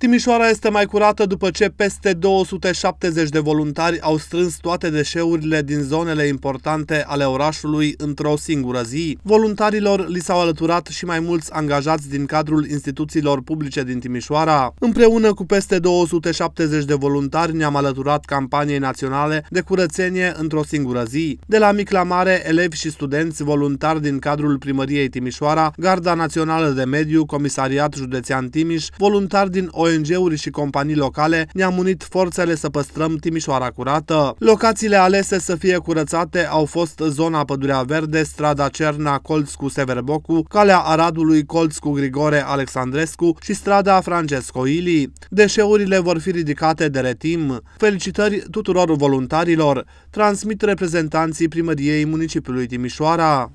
Timișoara este mai curată după ce peste 270 de voluntari au strâns toate deșeurile din zonele importante ale orașului într-o singură zi. Voluntarilor li s-au alăturat și mai mulți angajați din cadrul instituțiilor publice din Timișoara. Împreună cu peste 270 de voluntari ne-am alăturat campaniei naționale de curățenie într-o singură zi. De la mic la mare, elevi și studenți voluntari din cadrul primăriei Timișoara, Garda Națională de Mediu, Comisariat Județean Timiș, voluntari din o. ONG-uri și companii locale, ne-am unit forțele să păstrăm Timișoara curată. Locațiile alese să fie curățate au fost zona Pădurea Verde, strada Cerna, Colț cu Severbocu, calea Aradului, Colț cu Grigore Alexandrescu și strada Francesco Ili. Deșeurile vor fi ridicate de retim. Felicitări tuturor voluntarilor! Transmit reprezentanții primăriei municipiului Timișoara.